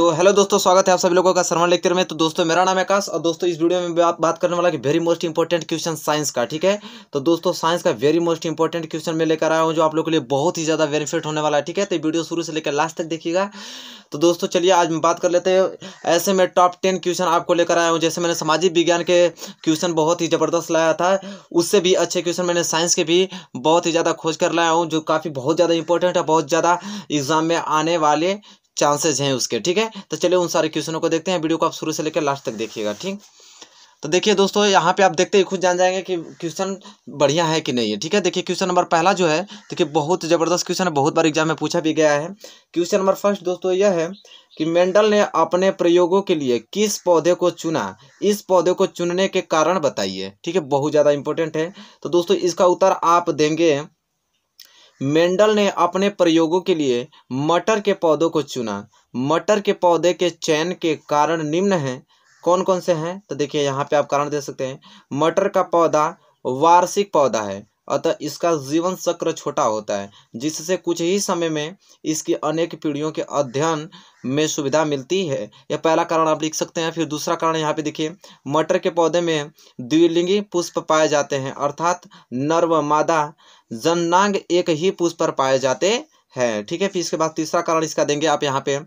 तो हेलो दोस्तों स्वागत है आप सभी लोगों का शर्मा लेक्चर में तो दोस्तों मेरा नाम है आकाश और दोस्तों इस वीडियो में बात बात करने वाला कि very most important question science का ठीक है तो दोस्तों साइंस का वेरी मोस्ट इंपॉर्टेंट क्वेश्चन मैं लेकर आया हूँ जो आप लोग के लिए बहुत ही ज़्यादा बेनिफिट होने वाला है ठीक है तो वीडियो शुरू से लेकर लास्ट तक देखिएगा तो दोस्तों चलिए आज मैं बात कर लेते हैं ऐसे में टॉप टेन क्वेश्चन आपको लेकर आया हूँ जैसे मैंने सामाजिक विज्ञान के क्वेश्चन बहुत ही ज़बरदस्त लाया था उससे भी अच्छे क्वेश्चन मैंने साइंस के भी बहुत ही ज़्यादा खोज कर लाया हूँ जो काफ़ी बहुत ज़्यादा इंपॉर्टेंट है बहुत ज़्यादा एग्जाम में आने वाले चांसेज हैं उसके ठीक है तो चलिए उन सारे क्वेश्चनों को देखते हैं वीडियो को आप शुरू से लेकर लास्ट तक देखिएगा ठीक तो देखिए दोस्तों यहाँ पे आप देखते ही खुद जान जाएंगे कि क्वेश्चन बढ़िया है कि नहीं है ठीक है देखिए क्वेश्चन नंबर पहला जो है देखिए बहुत ज़बरदस्त क्वेश्चन है बहुत बार एग्जाम में पूछा भी गया है क्वेश्चन नंबर फर्स्ट दोस्तों यह है कि मेंडल ने अपने प्रयोगों के लिए किस पौधे को चुना इस पौधे को चुनने के कारण बताइए ठीक है बहुत ज़्यादा इंपॉर्टेंट है तो दोस्तों इसका उत्तर आप देंगे मेंडल ने अपने प्रयोगों के लिए मटर के पौधों को चुना मटर के पौधे के चयन के कारण निम्न हैं कौन कौन से हैं तो देखिए यहाँ पे आप कारण दे सकते हैं मटर का पौधा वार्षिक पौधा है अतः इसका जीवन चक्र छोटा होता है जिससे कुछ ही समय में इसकी अनेक पीढ़ियों के अध्ययन में सुविधा मिलती है यह पहला कारण आप लिख सकते हैं फिर दूसरा कारण यहाँ पे देखिए मटर के पौधे में द्विलिंगी पुष्प पाए जाते हैं अर्थात नर्व मादा जननांग एक ही पुष्प पर पाए जाते है ठीक है फिर इसके बाद तीसरा कारण इसका देंगे आप यहाँ पे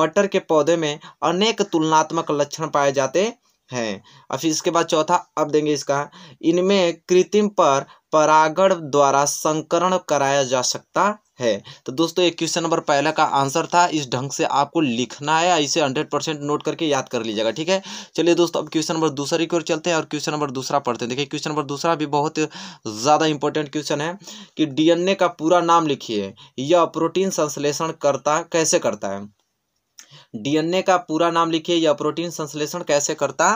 मटर के पौधे में अनेक तुलनात्मक लक्षण पाए जाते हैं और फिर इसके बाद चौथा अब देंगे इसका इनमें कृत्रिम पर परागण द्वारा संकरण कराया जा सकता है तो दोस्तों ये क्वेश्चन नंबर पहला का आंसर था इस ढंग से आपको लिखना है इसे हंड्रेड परसेंट नोट करके याद कर लीजिएगा ठीक है चलिए दोस्तों अब क्वेश्चन नंबर दूसरे की ओर चलते हैं और क्वेश्चन नंबर दूसरा पढ़ते हैं देखिए क्वेश्चन नंबर दूसरा भी बहुत ज़्यादा इंपॉर्टेंट क्वेश्चन है कि डी का पूरा नाम लिखिए यह प्रोटीन संश्लेषण करता कैसे करता है डीएनए का पूरा नाम लिखिए या प्रोटीन संश्लेषण कैसे करता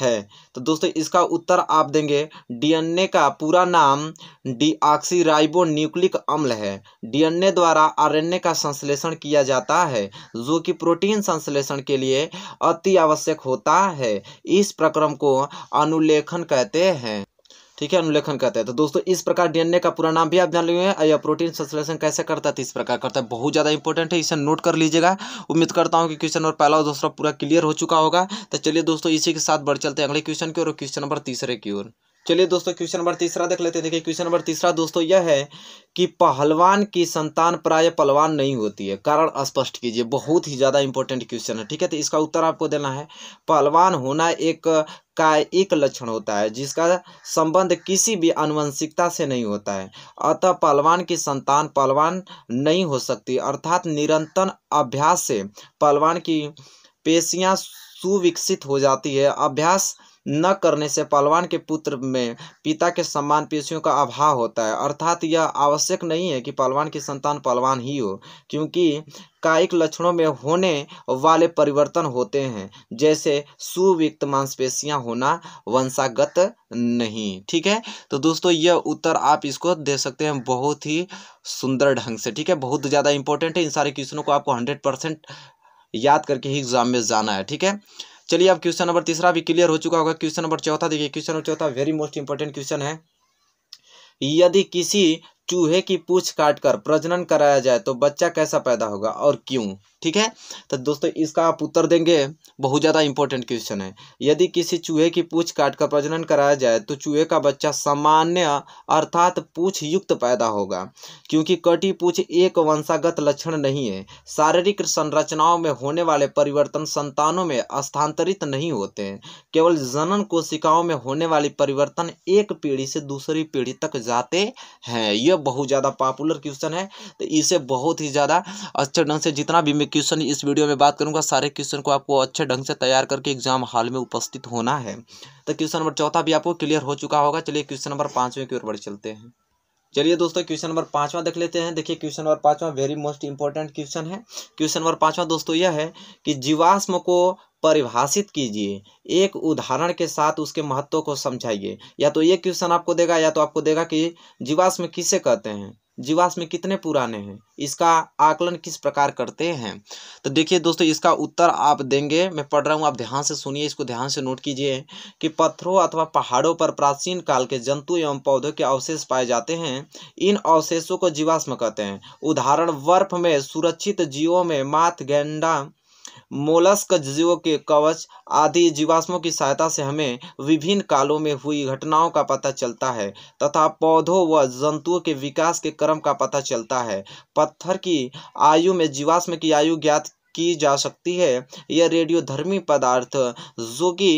है तो दोस्तों इसका उत्तर आप देंगे डीएनए का पूरा नाम डीऑक्सीराइबो न्यूक्लिक अम्ल है डीएनए द्वारा आरएनए का संश्लेषण किया जाता है जो कि प्रोटीन संश्लेषण के लिए अति आवश्यक होता है इस प्रक्रम को अनुलेखन कहते हैं ठीक है अनुलेखन कहते हैं तो दोस्तों इस प्रकार डीएनए का पूरा नाम भी आप जान लिए हैं या प्रोटीन संश्लेषण कैसे करता है तो इस प्रकार करता है बहुत ज़्यादा इंपॉर्टेंट है इसे नोट कर लीजिएगा उम्मीद करता हूँ कि क्वेश्चन नंबर पहला और दूसरा पूरा क्लियर हो चुका होगा तो चलिए दोस्तों इसी के साथ बढ़ चलते हैं अगले क्वेश्चन की ओर क्वेश्चन नंबर तीसरे की ओर चलिए दोस्तों क्वेश्चन नंबर तीसरा देख लेते हैं देखिए क्वेश्चन नंबर तीसरा दोस्तों यह है कि पहलवान की संतान प्राय पहलवान नहीं होती है कारण स्पष्ट कीजिए बहुत ही ज़्यादा इंपॉर्टेंट क्वेश्चन है ठीक है तो इसका उत्तर आपको देना है पहलवान होना एक का एक लक्षण होता है जिसका संबंध किसी भी आनुवंशिकता से नहीं होता है अतः पहलवान की संतान पहलवान नहीं हो सकती अर्थात निरंतर अभ्यास से पहलवान की पेशियाँ सुविकसित हो जाती है अभ्यास न करने से पहलवान के पुत्र में पिता के सम्मान पेशियों का अभाव होता है अर्थात यह आवश्यक नहीं है कि पहलवान की संतान पहलवान ही हो क्योंकि कायिक लक्षणों में होने वाले परिवर्तन होते हैं जैसे सुविक्त मांसपेशियां होना वंशागत नहीं ठीक है तो दोस्तों यह उत्तर आप इसको दे सकते हैं बहुत ही सुंदर ढंग से ठीक है बहुत ज़्यादा इंपॉर्टेंट है इन सारे क्वेश्चनों को आपको हंड्रेड परसेंट याद करके ही एग्जाम में जाना है ठीक है चलिए अब क्वेश्चन नंबर तीसरा भी क्लियर हो चुका होगा क्वेश्चन नंबर चौथा देखिए क्वेश्चन नंबर चौथा वेरी मोस्ट इंपॉर्टेंट क्वेश्चन है यदि किसी चूहे की पूछ काट कर प्रजनन कराया जाए तो बच्चा कैसा पैदा होगा और क्यों ठीक है तो दोस्तों इसका आप उत्तर देंगे बहुत ज़्यादा इंपॉर्टेंट क्वेश्चन है यदि किसी चूहे की पूछ काट कर प्रजनन कराया जाए तो चूहे का बच्चा सामान्य अर्थात पूछ युक्त पैदा होगा क्योंकि कटी पूछ एक वंशागत लक्षण नहीं है शारीरिक संरचनाओं में होने वाले परिवर्तन संतानों में स्थानांतरित नहीं होते हैं केवल जनन कोशिकाओं में होने वाले परिवर्तन एक पीढ़ी से दूसरी पीढ़ी तक जाते हैं यह बहुत ज़्यादा पॉपुलर क्वेश्चन है तो इसे बहुत ही ज़्यादा अच्छे ढंग से जितना भी क्वेश्चन इस वीडियो में बात करूंगा सारे क्वेश्चन को आपको अच्छे ढंग से तैयार करके एग्जाम हॉल में उपस्थित होना है तो क्वेश्चन नंबर चौथा भी आपको क्लियर हो चुका होगा चलिए क्वेश्चन नंबर पाँचवें की ओर बढ़ चलते हैं चलिए दोस्तों क्वेश्चन नंबर पाँचवा देख लेते हैं देखिए क्वेश्चन नंबर पाँचवा वेरी मोस्ट इंपॉर्टेंट क्वेश्चन है क्वेश्चन नंबर पाँचवा दोस्तों यह है कि जीवाश्म को परिभाषित कीजिए एक उदाहरण के साथ उसके महत्व को समझाइए या तो ये क्वेश्चन आपको देगा या तो आपको देगा कि जीवाश्म किसे कहते हैं जीवाश्म कितने पुराने हैं इसका आकलन किस प्रकार करते हैं तो देखिए दोस्तों इसका उत्तर आप देंगे मैं पढ़ रहा हूँ आप ध्यान से सुनिए इसको ध्यान से नोट कीजिए कि पत्थरों अथवा पहाड़ों पर प्राचीन काल के जंतु एवं पौधों के अवशेष पाए जाते हैं इन अवशेषों को जीवाश्म कहते हैं उदाहरण बर्फ में सुरक्षित जीवों में माथ गेंडा मोलस्क जीवों के कवच आदि जीवाश्मों की सहायता से हमें विभिन्न कालों में हुई घटनाओं का पता चलता है तथा पौधों व जंतुओं के विकास के क्रम का पता चलता है पत्थर की आयु में जीवाश्म की आयु ज्ञात की जा सकती है यह रेडियोधर्मी पदार्थ जो कि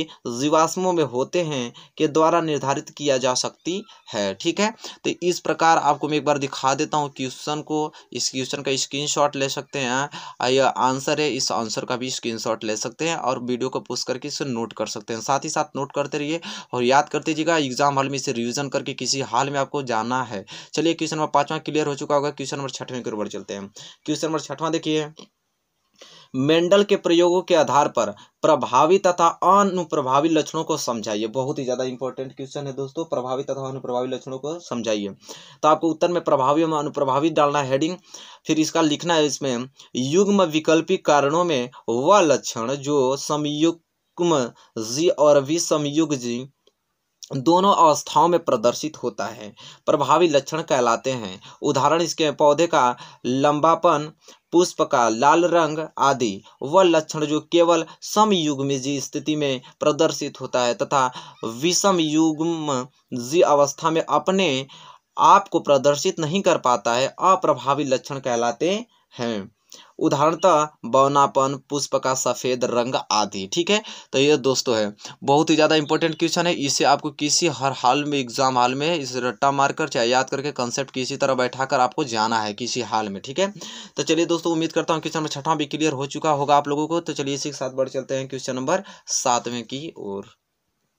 जीवाश्मों में होते हैं के द्वारा निर्धारित किया जा सकती है ठीक है तो इस प्रकार आपको मैं एक बार दिखा देता हूँ क्वेश्चन को इस क्वेश्चन का स्क्रीन ले सकते हैं यह आंसर है इस आंसर का भी स्क्रीन ले सकते हैं और वीडियो को पोस्ट करके इसे नोट कर सकते हैं साथ ही साथ नोट करते रहिए और याद करते दीजिएगा एग्जाम हॉल में इसे रिविजन करके किसी हाल में आपको जाना है चलिए क्वेश्चन नंबर पाँचवा क्लियर हो चुका होगा क्वेश्चन नंबर छठवें के ऊपर चलते हैं क्वेश्चन नंबर छठवां देखिए मेंडल के प्रयोगों के आधार पर प्रभावी तथा अनुप्रभावी लक्षणों को समझाइए बहुत ही ज़्यादा इंपॉर्टेंट क्वेश्चन है दोस्तों प्रभावी तथा अनुप्रभावी लक्षणों को समझाइए तो आपको उत्तर में प्रभावी और अनुप्रभावी डालना है हेडिंग फिर इसका लिखना है इसमें युग्म विकल्पी कारणों में वह लक्षण जो संयुग्म जी और विसमयुग जी दोनों अवस्थाओं में प्रदर्शित होता है प्रभावी लक्षण कहलाते हैं उदाहरण इसके पौधे का लंबापन पुष्प का लाल रंग आदि वह लक्षण जो केवल समयुग्मी जी स्थिति में प्रदर्शित होता है तथा विषम युग्म जी अवस्था में अपने आप को प्रदर्शित नहीं कर पाता है अप्रभावी लक्षण कहलाते हैं उदाहरणतः बौनापन पुष्प का सफ़ेद रंग आदि ठीक है तो ये दोस्तों है बहुत ही ज़्यादा इंपॉर्टेंट क्वेश्चन है इसे आपको किसी हर हाल में एग्जाम हाल में इस रट्टा मारकर चाहे याद करके कंसेप्ट किसी तरह बैठा कर आपको जाना है किसी हाल में ठीक है तो चलिए दोस्तों उम्मीद करता हूँ क्वेश्चन नंबर छठा भी क्लियर हो चुका होगा आप लोगों को तो चलिए इसी के साथ बढ़ चलते हैं क्वेश्चन नंबर सातवें की ओर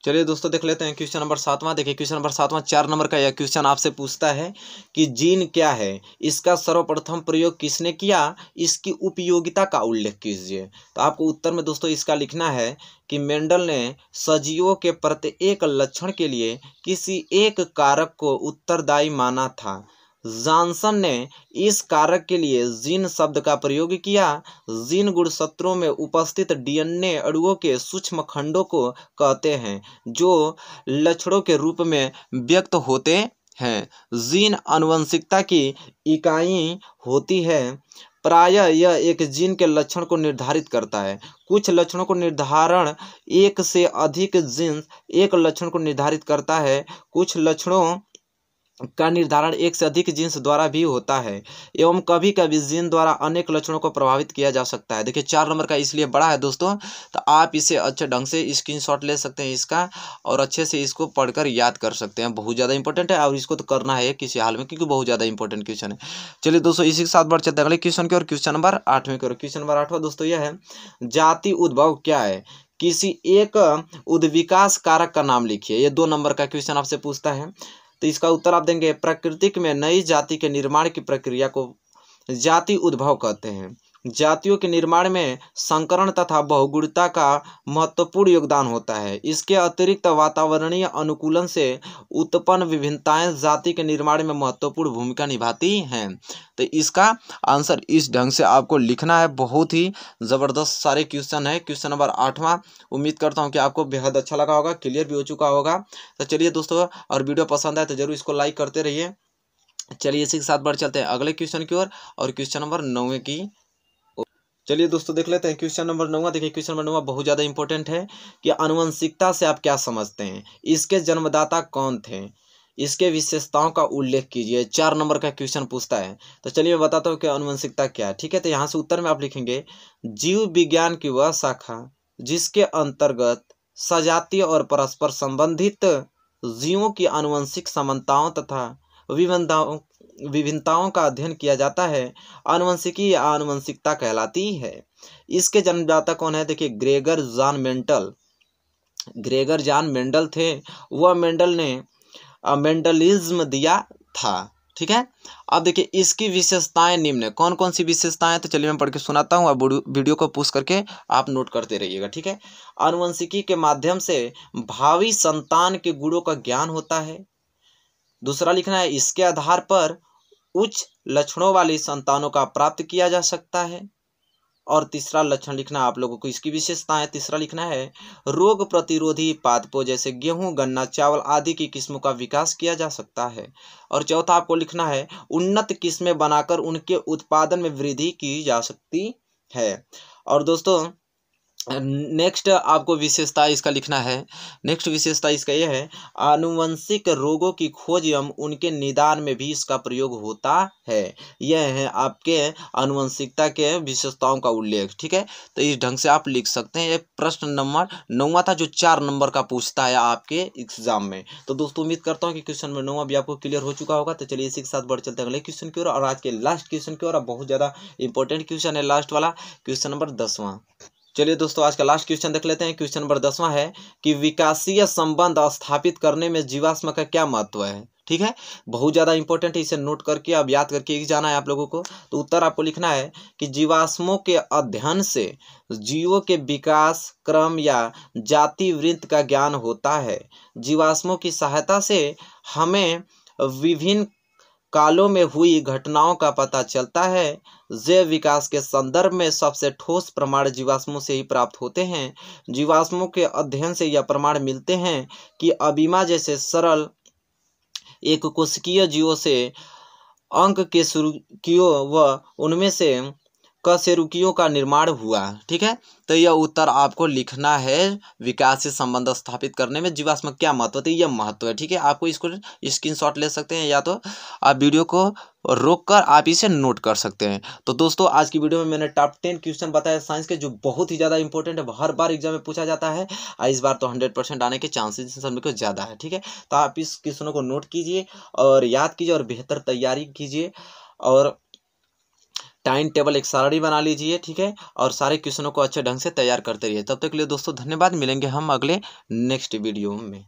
चलिए दोस्तों देख लेते हैं क्वेश्चन नंबर सातवां देखिए क्वेश्चन नंबर सातवां चार नंबर का यह क्वेश्चन आपसे पूछता है कि जीन क्या है इसका सर्वप्रथम प्रयोग किसने किया इसकी उपयोगिता का उल्लेख कीजिए तो आपको उत्तर में दोस्तों इसका लिखना है कि मेंडल ने सजीवों के प्रत्येक लक्षण के लिए किसी एक कारक को उत्तरदायी माना था जॉनसन ने इस कारक के लिए जीन शब्द का प्रयोग किया जीन सत्रों में उपस्थित डीएनए अणुओं के सूक्ष्म खंडों को कहते हैं जो लक्षणों के रूप में व्यक्त होते हैं जीन आनुवंशिकता की इकाई होती है प्रायः यह एक जीन के लक्षण को निर्धारित करता है कुछ लक्षणों को निर्धारण एक से अधिक जीन्स एक लक्षण को निर्धारित करता है कुछ लक्षणों का निर्धारण एक से अधिक जीन्स द्वारा भी होता है एवं कभी कभी जीन द्वारा अनेक लक्षणों को प्रभावित किया जा सकता है देखिए चार नंबर का इसलिए बड़ा है दोस्तों तो आप इसे अच्छे ढंग से स्क्रीनशॉट ले सकते हैं इसका और अच्छे से इसको पढ़कर याद कर सकते हैं बहुत ज़्यादा इंपॉर्टेंट है और इसको तो करना है किसी हाल में क्योंकि बहुत ज़्यादा इंपॉर्टेंट क्वेश्चन है चलिए दोस्तों इसी के साथ बढ़ चलते अगले क्वेश्चन की और क्वेश्चन नंबर आठवें की और क्वेश्चन नंबर आठवा दोस्तों यह है जाति उद्भव क्या है किसी एक उद्विकास कारक का नाम लिखिए ये दो नंबर का क्वेश्चन आपसे पूछता है तो इसका उत्तर आप देंगे प्रकृति में नई जाति के निर्माण की प्रक्रिया को जाति उद्भव कहते हैं जातियों के निर्माण में संकरण तथा बहुगुणता का महत्वपूर्ण योगदान होता है इसके अतिरिक्त वातावरणीय अनुकूलन से उत्पन्न विभिन्नताएं जाति के निर्माण में महत्वपूर्ण भूमिका निभाती हैं तो इसका आंसर इस ढंग से आपको लिखना है बहुत ही ज़बरदस्त सारे क्वेश्चन है क्वेश्चन नंबर आठवां उम्मीद करता हूँ कि आपको बेहद अच्छा लगा होगा क्लियर भी हो चुका होगा तो चलिए दोस्तों और वीडियो पसंद आए तो ज़रूर इसको लाइक करते रहिए चलिए इसी के साथ बढ़ चलते हैं अगले क्वेश्चन की ओर और, क्वेश्चन नंबर नौवे की चलिए दोस्तों देख लेते हैं क्वेश्चन नंबर नौवा देखिए क्वेश्चन नंबर नौवा बहुत ज़्यादा इंपॉर्टेंट है कि अनुवंशिकता से आप क्या समझते हैं इसके जन्मदाता कौन थे इसके विशेषताओं का उल्लेख कीजिए चार नंबर का क्वेश्चन पूछता है तो चलिए मैं बताता हूँ कि अनुवंशिकता क्या है ठीक है तो यहाँ से उत्तर में आप लिखेंगे जीव विज्ञान की वह शाखा जिसके अंतर्गत सजातीय और परस्पर संबंधित जीवों की अनुवंशिक समानताओं तथा विभिन्नताओं विभिन्नताओं का अध्ययन किया जाता है आनुवंशिकी या आनुवंशिकता कहलाती है इसके जन्मदाता कौन है देखिए Gregor John Mendel Gregor John Mendel थे वह मेंडल ने मेंडलिज्म दिया था ठीक है अब देखिए इसकी विशेषताएं निम्न है कौन कौन सी विशेषताएं तो चलिए मैं पढ़ के सुनाता हूँ आप वीडियो को पूछ करके आप नोट करते रहिएगा ठीक है आनुवंशिकी के माध्यम से भावी संतान के गुणों का ज्ञान होता है दूसरा लिखना है इसके आधार पर उच्च लक्षणों वाली संतानों का प्राप्त किया जा सकता है और तीसरा लक्षण लिखना आप लोगों को इसकी विशेषताएं तीसरा लिखना है रोग प्रतिरोधी पादपों जैसे गेहूं गन्ना चावल आदि की किस्मों का विकास किया जा सकता है और चौथा आपको लिखना है उन्नत किस्में बनाकर उनके उत्पादन में वृद्धि की जा सकती है और दोस्तों नेक्स्ट आपको विशेषता इसका लिखना है नेक्स्ट विशेषता इसका यह है आनुवंशिक रोगों की खोज एवं उनके निदान में भी इसका प्रयोग होता है यह है आपके आनुवंशिकता के विशेषताओं का उल्लेख ठीक है तो इस ढंग से आप लिख सकते हैं प्रश्न नंबर नौवा था जो चार नंबर का पूछता है आपके एग्जाम में तो दोस्तों उम्मीद करता हूँ कि क्वेश्चन नंबर नौवा भी आपको क्लियर हो चुका होगा तो चलिए इसी के साथ बढ़ चलते अगले क्वेश्चन की ओर और आज के लास्ट क्वेश्चन की ओर बहुत ज़्यादा इंपॉर्टेंट क्वेश्चन है लास्ट वाला क्वेश्चन नंबर दसवां चलिए दोस्तों आज का लास्ट क्वेश्चन देख लेते हैं क्वेश्चन नंबर दसवां है कि विकासीय संबंध स्थापित करने में जीवाश्म का क्या महत्व है ठीक है बहुत ज़्यादा इंपॉर्टेंट है इसे नोट करके अब याद करके एक जाना है आप लोगों को तो उत्तर आपको लिखना है कि जीवाश्मों के अध्ययन से जीवों के विकास क्रम या जाति वृत्त का ज्ञान होता है जीवाश्मों की सहायता से हमें विभिन्न कालों में हुई घटनाओं का पता चलता है जैव विकास के संदर्भ में सबसे ठोस प्रमाण जीवाश्मों से ही प्राप्त होते हैं जीवाश्मों के अध्ययन से यह प्रमाण मिलते हैं कि अबीमा जैसे सरल एक कोशिकीय जीवों से अंक के शुरू व उनमें से कशेरुकियों का निर्माण हुआ ठीक है तो यह उत्तर आपको लिखना है विकास से संबंध स्थापित करने में जीवाश्म क्या महत्व है यह महत्व है ठीक है आपको इसको शॉट ले सकते हैं या तो आप वीडियो को रोक कर आप इसे नोट कर सकते हैं तो दोस्तों आज की वीडियो में मैंने टॉप टेन क्वेश्चन बताया साइंस के जो बहुत ही ज़्यादा इंपॉर्टेंट है हर बार एग्जाम में पूछा जाता है इस बार तो हंड्रेड परसेंट आने के चांसेस सभी को ज़्यादा है ठीक है तो आप इस क्वेश्चनों को नोट कीजिए और याद कीजिए और बेहतर तैयारी कीजिए और टाइम टेबल एक सारणी बना लीजिए ठीक है और सारे क्वेश्चनों को अच्छे ढंग से तैयार करते रहिए तब तक के लिए दोस्तों धन्यवाद मिलेंगे हम अगले नेक्स्ट वीडियो में